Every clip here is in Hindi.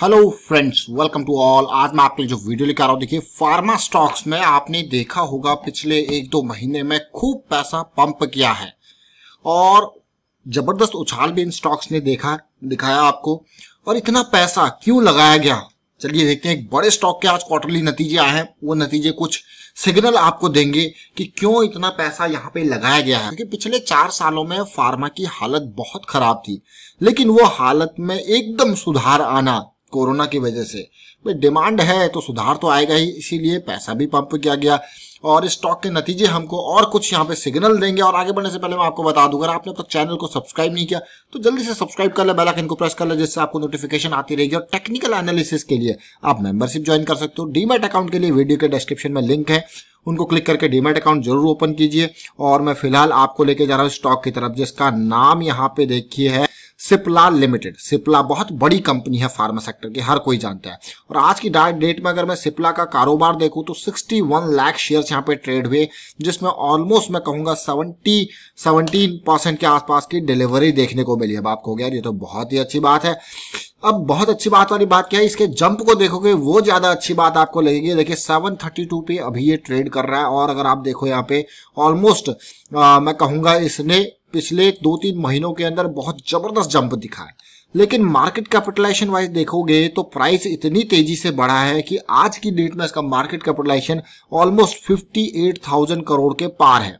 hello friends welcome to all आज मैं आपके लिए जो वीडियो लेकर आ रहा हूँ देखिए फार्मा स्टॉक्स में आपने देखा होगा पिछले एक दो महीने में खूब पैसा पंप किया है और जबरदस्त उछाल भी इन स्टॉक्स ने देखा दिखाया आपको और इतना पैसा क्यों लगाया गया चलिए देखते हैं एक बड़े स्टॉक के आज क्वार्टरली नतीजे आए हैं वो नतीजे कुछ सिग्नल आपको देंगे कि क्यों इतना पैसा यहाँ पे लगाया गया है क्योंकि पिछले चार सालों में फार्मा की हालत बहुत खराब थी लेकिन वो हालत में एकदम सुधार आना कोरोना की वजह से भाई डिमांड है तो सुधार तो आएगा ही इसीलिए पैसा भी पंप किया गया और स्टॉक के नतीजे हमको और कुछ यहाँ पे सिग्नल देंगे और आगे बढ़ने से पहले मैं आपको बता दूंगा अगर आपने अब तक चैनल को सब्सक्राइब नहीं किया तो जल्दी से सब्सक्राइब कर ले बेल आइकन को प्रेस कर ले जिससे आपको नोटिफिकेशन आती रहेगी और टेक्निकल एनालिसिस के लिए आप मेंबरशिप ज्वाइन कर सकते हो डीमेट अकाउंट के लिए वीडियो के डिस्क्रिप्शन में लिंक है उनको क्लिक करके डीमेट अकाउंट जरूर ओपन कीजिए और मैं फिलहाल आपको लेके जा रहा हूँ स्टॉक की तरफ जिसका नाम यहाँ पे देखिए है सिप्ला लिमिटेड सिप्ला बहुत बड़ी कंपनी है फार्मा सेक्टर की हर कोई जानता है और आज की डेट में अगर मैं सिप्ला का कारोबार देखूं तो 61 लाख शेयर यहाँ पे ट्रेड हुए जिसमें ऑलमोस्ट मैं कहूंगा 70 17 परसेंट के आसपास की डिलीवरी देखने को मिली अब आपको गया ये तो बहुत ही अच्छी बात है अब बहुत अच्छी बात वाली बात क्या है इसके जंप को देखोगे वो ज्यादा अच्छी बात आपको लगेगी देखिए 732 पे अभी ये ट्रेड कर रहा है और अगर आप देखो यहाँ पे ऑलमोस्ट मैं कहूंगा इसने पिछले दो तीन महीनों के अंदर बहुत जबरदस्त जंप दिखा है लेकिन मार्केट कैपिटलाइजेशन वाइज देखोगे तो प्राइस इतनी तेजी से बढ़ा है कि आज की डेट में इसका मार्केट कैपिटलाइजेशन ऑलमोस्ट 58,000 करोड़ के पार है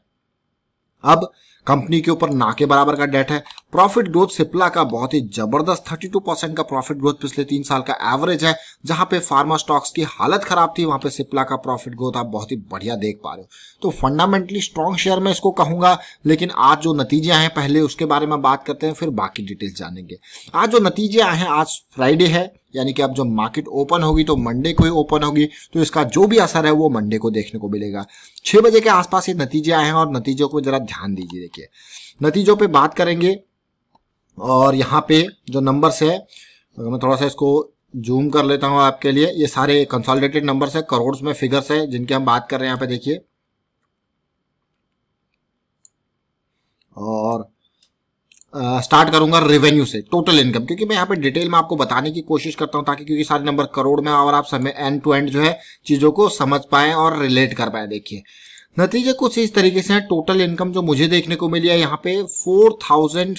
अब कंपनी के ऊपर ना के बराबर का डेट है प्रॉफिट ग्रोथ सिप्ला का बहुत ही जबरदस्त 32 परसेंट का प्रॉफिट ग्रोथ पिछले तीन साल का एवरेज है जहां पे फार्मा स्टॉक्स की हालत खराब थी वहां पे सिप्ला का प्रॉफिट ग्रोथ आप बहुत ही बढ़िया देख पा रहे हो तो फंडामेंटली स्ट्रॉन्ग शेयर में इसको कहूंगा लेकिन आज जो नतीजे आए पहले उसके बारे में बात करते हैं फिर बाकी डिटेल्स जानेंगे आज जो नतीजे आए हैं आज फ्राइडे है यानी कि अब जब मार्केट ओपन होगी तो मंडे को ही ओपन होगी तो इसका जो भी असर है वो मंडे को देखने को मिलेगा छह बजे के आसपास ये नतीजे आए हैं और नतीजों को ज़रा ध्यान दीजिए देखिए नतीजों पर बात करेंगे और यहाँ पे जो नंबर्स है मैं थोड़ा सा इसको जूम कर लेता हूँ आपके लिए ये सारे कंसोलिडेटेड नंबर्स है करोड़ में फिगर्स है जिनकी हम बात कर रहे हैं यहाँ पे देखिए और स्टार्ट करूंगा रेवेन्यू से टोटल इनकम क्योंकि मैं यहाँ पे डिटेल में आपको बताने की कोशिश करता हूँ ताकि क्योंकि सारे नंबर करोड़ में और आप समय एंड टू एंड जो है चीज़ों को समझ पाए और रिलेट कर पाए देखिए नतीजे कुछ इस तरीके से है टोटल इनकम जो मुझे देखने को मिली है यहाँ पे four thousand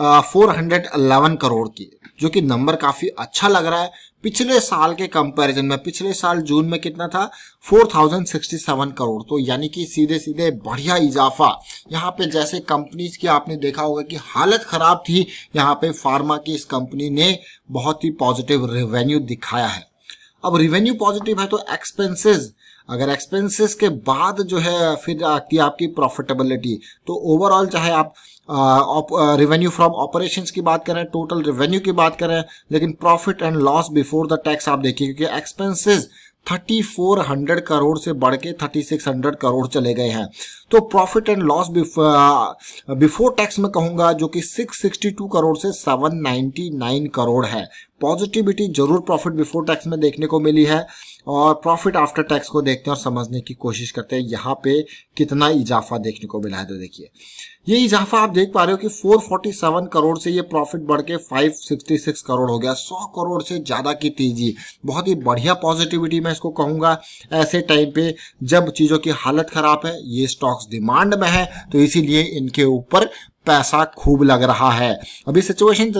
four hundred eleven crore की जो कि नंबर काफ़ी अच्छा लग रहा है पिछले साल के कंपैरिजन में पिछले साल जून में कितना था 4067 करोड़ तो यानी कि सीधे सीधे बढ़िया इजाफा यहाँ पे जैसे कंपनीज की आपने देखा होगा कि हालत ख़राब थी यहाँ पे फार्मा की इस कंपनी ने बहुत ही पॉजिटिव रेवेन्यू दिखाया है अब रिवेन्यू पॉजिटिव है तो एक्सपेंसेस अगर एक्सपेंसेस के बाद जो है फिर आती आपकी प्रॉफिटेबिलिटी तो ओवरऑल चाहे आप रेवेन्यू फ्रॉम ऑपरेशंस की बात करें टोटल रेवेन्यू की बात करें लेकिन profit and loss before the tax आप देखिए क्योंकि एक्सपेंसेस 3400 करोड़ से बढ़ के 3600 करोड़ चले गए हैं तो profit and loss before tax में कहूंगा जो कि 662 करोड़ से 799 करोड़ है पॉजिटिविटी जरूर प्रॉफिट बिफोर टैक्स में देखने को मिली है और प्रॉफिट आफ्टर टैक्स को देखते हैं और समझने की कोशिश करते हैं यहाँ पे कितना इजाफा देखने को मिला है तो देखिए ये इजाफा आप देख पा रहे हो कि 447 करोड़ से ये प्रॉफिट बढ़ के 566 करोड़ हो गया 100 करोड़ से ज़्यादा की तेजी बहुत ही बढ़िया पॉजिटिविटी में इसको कहूंगा ऐसे टाइम पे जब चीज़ों की हालत ख़राब है ये स्टॉक्स डिमांड में है तो इसीलिए इनके ऊपर पैसा खूब लग रहा है अभी सिचुएशन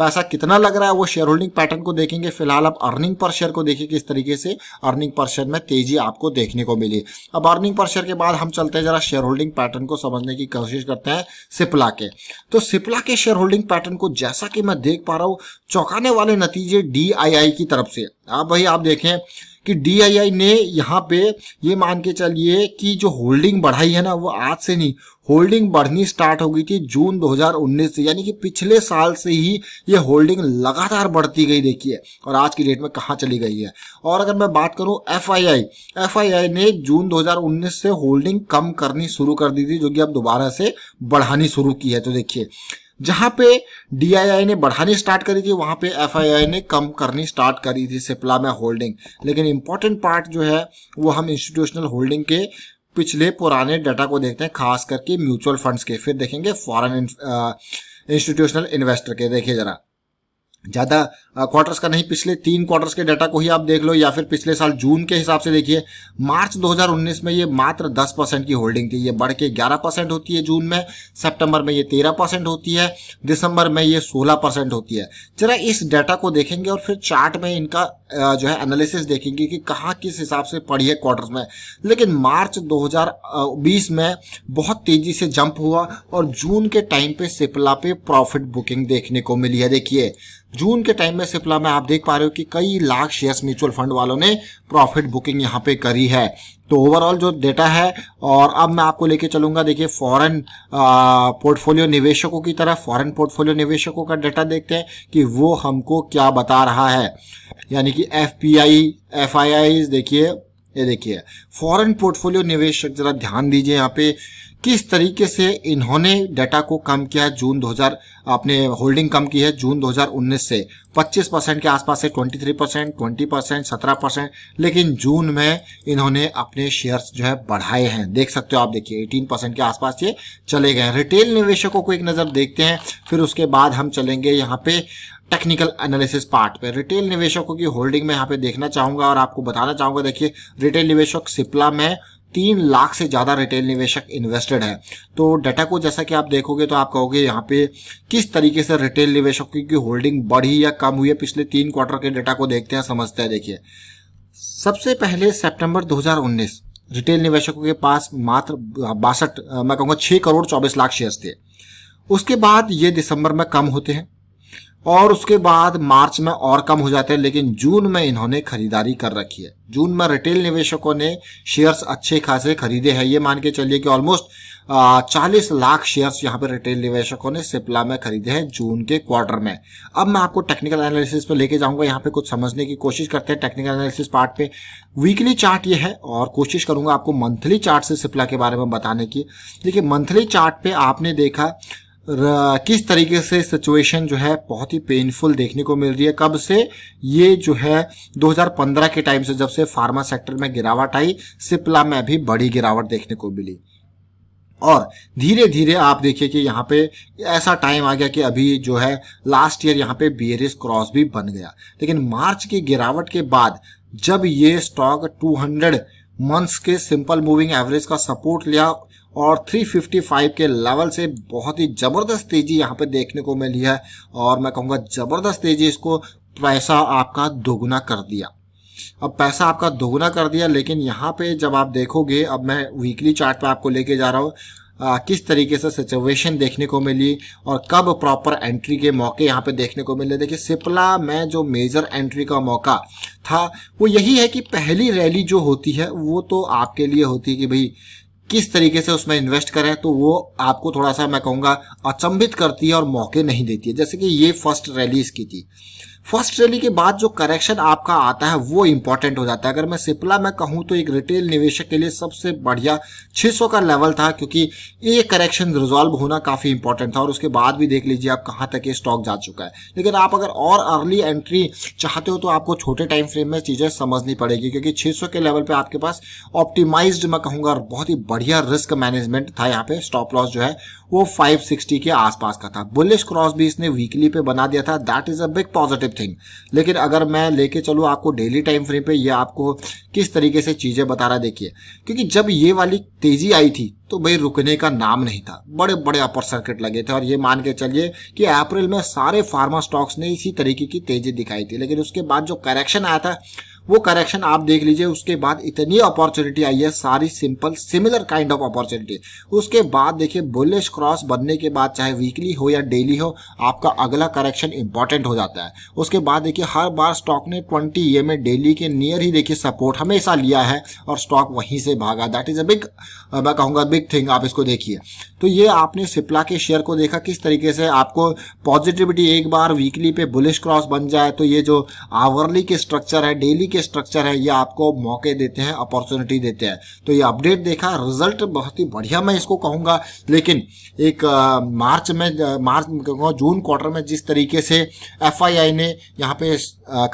पैसा कितना लग रहा है वो शेयर होल्डिंग पैटर्न को देखेंगे फिलहाल आप अर्निंग पर शेयर को देखिए किस तरीके से अर्निंग पर शेयर में तेजी आपको देखने को मिली अब अर्निंग पर शेयर के बाद हम चलते हैं जरा शेयर होल्डिंग पैटर्न को समझने की कोशिश करते हैं सिप्ला के तो सिप्ला के शेयर होल्डिंग पैटर्न को जैसा कि मैं देख पा रहा हूँ चौंकाने वाले नतीजे डी की तरफ से आप भाई आप देखें कि डीआईआई ने यहाँ पे ये मान के चलिए कि जो होल्डिंग बढ़ाई है ना वो आज से नहीं होल्डिंग बढ़नी स्टार्ट हो गई थी जून 2019 से यानी कि पिछले साल से ही ये होल्डिंग लगातार बढ़ती गई देखिए और आज की डेट में कहाँ चली गई है और अगर मैं बात करूँ एफ आई ने जून 2019 से होल्डिंग कम करनी शुरू कर दी थी जो कि अब दोबारा से बढ़ानी शुरू की है तो देखिए जहां पे डी ने बढ़ानी स्टार्ट करी थी वहां पे एफ ने कम करनी स्टार्ट करी थी सिप्ला में होल्डिंग लेकिन इंपॉर्टेंट पार्ट जो है वो हम इंस्टीट्यूशनल होल्डिंग के पिछले पुराने डाटा को देखते हैं खास करके म्यूचुअल फंड्स के फिर देखेंगे फॉरेन इंस्टीट्यूशनल इन्वेस्टर के देखिए जरा ज़्यादा क्वार्टर्स का नहीं पिछले तीन क्वार्टर्स के डाटा को ही आप देख लो या फिर पिछले साल जून के हिसाब से देखिए मार्च 2019 में ये मात्र 10 परसेंट की होल्डिंग थी ये बढ़ के ग्यारह परसेंट होती है जून में सितंबर में ये 13 परसेंट होती है दिसंबर में ये 16 परसेंट होती है जरा इस डाटा को देखेंगे और फिर चार्ट में इनका जो है एनालिसिस देखेंगे कि कहाँ किस हिसाब से पड़ी है क्वार्टर्स में लेकिन मार्च 2020 में बहुत तेजी से जंप हुआ और जून के टाइम पे सिपला पे प्रॉफिट बुकिंग देखने को मिली है देखिए जून के टाइम में शेयर सिप्ला में आप देख पा रहे हो कि कई लाख शेयर्स म्यूचुअल फंड वालों ने प्रॉफिट बुकिंग यहाँ पे करी है तो ओवरऑल जो डेटा है और अब मैं आपको लेके चलूंगा देखिए फॉरेन पोर्टफोलियो निवेशकों की तरफ फॉरेन पोर्टफोलियो निवेशकों का डेटा देखते हैं कि वो हमको क्या बता रहा है यानी कि एफ पी देखिए ये देखिए फॉरेन पोर्टफोलियो निवेशक जरा ध्यान दीजिए यहाँ पे किस तरीके से इन्होंने डाटा को कम किया है जून 2000 आपने होल्डिंग कम की है जून 2019 से 25 परसेंट के आसपास से 23 परसेंट ट्वेंटी परसेंट सत्रह परसेंट लेकिन जून में इन्होंने अपने शेयर्स जो है बढ़ाए हैं देख सकते हो आप देखिए 18 परसेंट के आसपास ये चले गए रिटेल निवेशकों को एक नज़र देखते हैं फिर उसके बाद हम चलेंगे यहाँ पे टेक्निकल एनालिसिस पार्ट पे रिटेल निवेशकों की होल्डिंग में यहाँ पे देखना चाहूंगा और आपको बताना चाहूंगा देखिए रिटेल निवेशक सिप्ला में तीन लाख से ज़्यादा रिटेल निवेशक इन्वेस्टेड है तो डाटा को जैसा कि आप देखोगे तो आप कहोगे यहाँ पे किस तरीके से रिटेल निवेशकों की होल्डिंग बढ़ी या कम हुई है पिछले तीन क्वार्टर के डाटा को देखते हैं समझते हैं देखिए सबसे पहले सितंबर 2019 रिटेल निवेशकों के पास मात्र बासठ मैं कहूंगा छह करोड़ चौबीस लाख शेयर थे उसके बाद ये दिसंबर में कम होते हैं और उसके बाद मार्च में और कम हो जाते हैं लेकिन जून में इन्होंने खरीदारी कर रखी है जून में रिटेल निवेशकों ने शेयर्स अच्छे खासे खरीदे हैं ये मान के चलिए कि ऑलमोस्ट चालीस लाख शेयर्स यहाँ पर रिटेल निवेशकों ने सिप्ला में खरीदे हैं जून के क्वार्टर में अब मैं आपको टेक्निकल एनालिसिस पे लेके जाऊंगा यहाँ पे कुछ समझने की कोशिश करते हैं टेक्निकल एनालिसिस पार्ट पे वीकली चार्ट ये है और कोशिश करूंगा आपको मंथली चार्ट से सिप्ला के बारे में बताने की देखिए मंथली चार्ट पे आपने देखा किस तरीके से सिचुएशन जो है बहुत ही पेनफुल देखने को मिल रही है कब से ये जो है 2015 के टाइम से जब से फार्मा सेक्टर में गिरावट आई सिप्ला में भी बड़ी गिरावट देखने को मिली और धीरे धीरे आप देखिए कि यहाँ पे ऐसा टाइम आ गया कि अभी जो है लास्ट ईयर यहाँ पे बी क्रॉस भी बन गया लेकिन मार्च की गिरावट के बाद जब ये स्टॉक 200 मंथ्स के सिंपल मूविंग एवरेज का सपोर्ट लिया और 355 के लेवल से बहुत ही ज़बरदस्त तेज़ी यहाँ पे देखने को मिली है और मैं कहूँगा ज़बरदस्त तेज़ी इसको पैसा आपका दोगुना कर दिया अब पैसा आपका दोगुना कर दिया लेकिन यहाँ पे जब आप देखोगे अब मैं वीकली चार्ट पे आपको लेके जा रहा हूँ किस तरीके से सिचुएशन देखने को मिली और कब प्रॉपर एंट्री के मौके यहाँ पे देखने को मिले देखिए सिपला में जो मेजर एंट्री का मौका था वो यही है कि पहली रैली जो होती है वो तो आपके लिए होती है कि भाई किस तरीके से उसमें इन्वेस्ट करें तो वो आपको थोड़ा सा मैं कहूँगा अचंभित करती है और मौके नहीं देती है जैसे कि ये फर्स्ट रैली इसकी थी फर्स्ट रैली के बाद जो करेक्शन आपका आता है वो इंपॉर्टेंट हो जाता है अगर मैं सिपला में कहूं तो एक रिटेल निवेशक के लिए सबसे बढ़िया 600 का लेवल था क्योंकि ये करेक्शन रिजॉल्व होना काफ़ी इंपॉर्टेंट था और उसके बाद भी देख लीजिए आप कहाँ तक ये स्टॉक जा चुका है लेकिन आप अगर और अर्ली एंट्री चाहते हो तो आपको छोटे टाइम फ्रेम में चीज़ें समझनी पड़ेगी क्योंकि छह के लेवल पर आपके पास ऑप्टिमाइज मैं कहूँगा बहुत ही बढ़िया रिस्क मैनेजमेंट था यहाँ पे स्टॉप लॉस जो है वो फाइव के आसपास का था बुलिश क्रॉस भी इसने वीकली पे बना दिया था that is a big positive thing लेकिन अगर मैं लेके चलूँ आपको डेली टाइम फ्रेम पे ये आपको किस तरीके से चीज़ें बता रहा देखिए क्योंकि जब ये वाली तेज़ी आई थी तो भाई रुकने का नाम नहीं था बड़े बड़े अपर सर्किट लगे थे और ये मान के चलिए कि अप्रैल में सारे फार्मा स्टॉक्स ने इसी तरीके की तेज़ी दिखाई थी लेकिन उसके बाद जो करेक्शन आया था वो करेक्शन आप देख लीजिए उसके बाद इतनी अपॉर्चुनिटी आई है सारी simple similar kind of opportunity उसके बाद देखिए बुलिश क्रॉस बनने के बाद चाहे वीकली हो या डेली हो आपका अगला करेक्शन इंपॉर्टेंट हो जाता है उसके बाद देखिए हर बार स्टॉक ने ट्वेंटी ई में डेली के नियर ही देखिए सपोर्ट हमेशा लिया है और स्टॉक वहीं से भागा दैट इज अ बिग मैं कहूँगा बिग थिंग आप इसको देखिए तो ये आपने सिप्ला के शेयर को देखा किस तरीके से आपको पॉजिटिविटी एक बार वीकली पे बुलिश क्रॉस बन जाए तो ये जो आवरली के स्ट्रक्चर है डेली के के स्ट्रक्चर है ये आपको मौके देते हैं अपॉर्चुनिटी देते हैं तो ये अपडेट देखा रिजल्ट बहुत ही बढ़िया मैं इसको कहूँगा लेकिन एक आ, मार्च में मार्च कहूँगा जून क्वार्टर में जिस तरीके से एफ ने यहाँ पे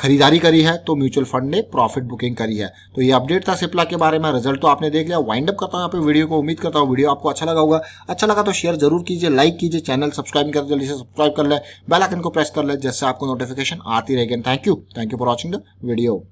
खरीदारी करी है तो म्यूचुअल फंड ने प्रॉफिट बुकिंग करी है तो ये अपडेट था सिप्ला के बारे में रिजल्ट तो आपने देख लिया वाइंड अप करता हूँ यहाँ पे वीडियो को उम्मीद करता हूँ वीडियो आपको अच्छा लगा होगा अच्छा लगा तो शेयर जरूर कीजिए लाइक कीजिए चैनल सब्सक्राइब कर जल्दी से सब्सक्राइब कर ले बेल आइकन को प्रेस कर ले जिससे आपको नोटिफिकेशन आती रहेगी thank you thank you for watching the video